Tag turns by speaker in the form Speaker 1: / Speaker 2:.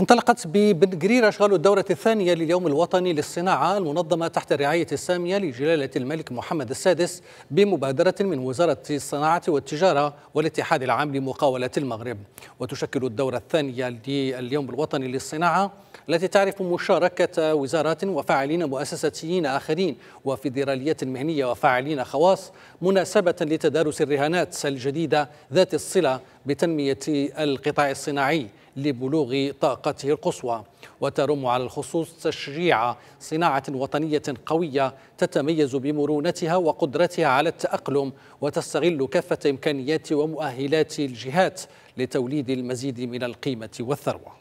Speaker 1: انطلقت ببن جرير أشغال الدورة الثانية لليوم الوطني للصناعة المنظمة تحت الرعاية السامية لجلالة الملك محمد السادس بمبادرة من وزارة الصناعة والتجارة والاتحاد العام لمقاولة المغرب وتشكل الدورة الثانية لليوم الوطني للصناعة التي تعرف مشاركة وزارات وفاعلين مؤسساتيين آخرين وفيدراليات مهنية وفاعلين خواص مناسبة لتدارس الرهانات الجديدة ذات الصلة بتنمية القطاع الصناعي لبلوغ طاقته القصوى وترم على الخصوص تشجيع صناعة وطنية قوية تتميز بمرونتها وقدرتها على التأقلم وتستغل كافة إمكانيات ومؤهلات الجهات لتوليد المزيد من القيمة والثروة